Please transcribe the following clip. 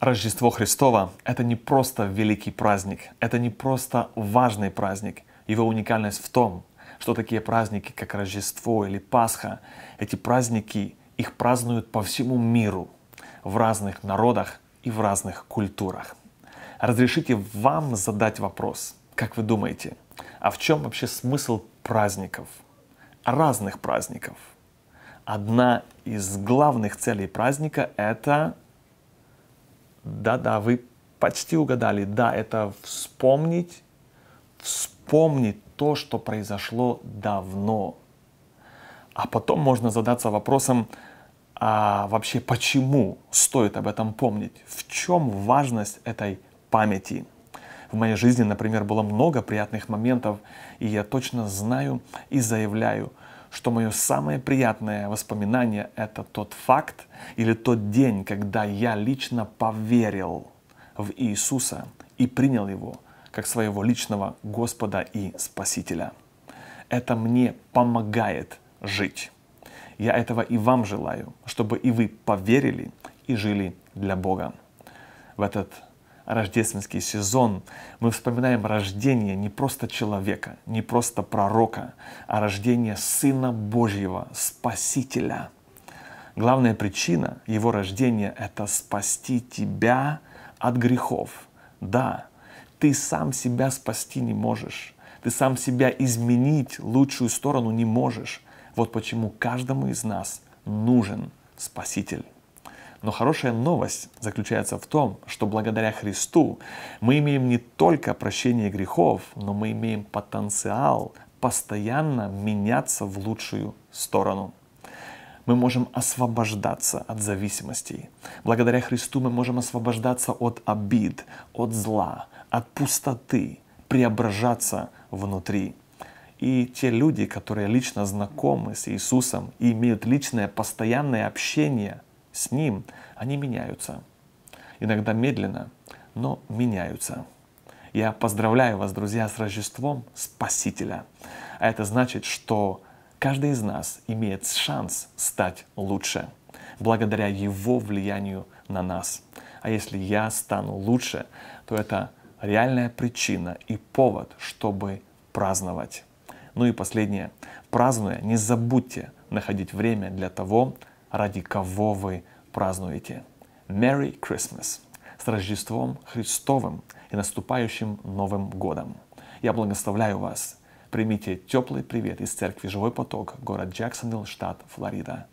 Рождество Христова это не просто великий праздник, это не просто важный праздник. Его уникальность в том, что такие праздники, как Рождество или Пасха, эти праздники, их празднуют по всему миру, в разных народах и в разных культурах. Разрешите вам задать вопрос, как вы думаете, а в чем вообще смысл праздников? Разных праздников. Одна из главных целей праздника – это да-да, вы почти угадали. Да, это вспомнить, вспомнить то, что произошло давно. А потом можно задаться вопросом, а вообще почему стоит об этом помнить? В чем важность этой памяти? В моей жизни, например, было много приятных моментов, и я точно знаю и заявляю, что мое самое приятное воспоминание — это тот факт или тот день, когда я лично поверил в Иисуса и принял Его как своего личного Господа и Спасителя. Это мне помогает жить. Я этого и вам желаю, чтобы и вы поверили и жили для Бога. В этот рождественский сезон мы вспоминаем рождение не просто человека, не просто пророка, а рождение Сына Божьего, Спасителя. Главная причина его рождения – это спасти тебя от грехов. Да, ты сам себя спасти не можешь. Ты сам себя изменить лучшую сторону не можешь. Вот почему каждому из нас нужен Спаситель. Но хорошая новость заключается в том, что благодаря Христу мы имеем не только прощение грехов, но мы имеем потенциал постоянно меняться в лучшую сторону. Мы можем освобождаться от зависимостей. Благодаря Христу мы можем освобождаться от обид, от зла, от пустоты, преображаться внутри. И те люди, которые лично знакомы с Иисусом и имеют личное постоянное общение – с ним, они меняются. Иногда медленно, но меняются. Я поздравляю вас, друзья, с Рождеством Спасителя. А это значит, что каждый из нас имеет шанс стать лучше, благодаря его влиянию на нас. А если я стану лучше, то это реальная причина и повод, чтобы праздновать. Ну и последнее. Празднуя, не забудьте находить время для того, ради кого вы празднуете. Merry Christmas! С Рождеством Христовым и наступающим Новым Годом! Я благословляю вас! Примите теплый привет из церкви «Живой поток», город Джексонвилл, штат Флорида.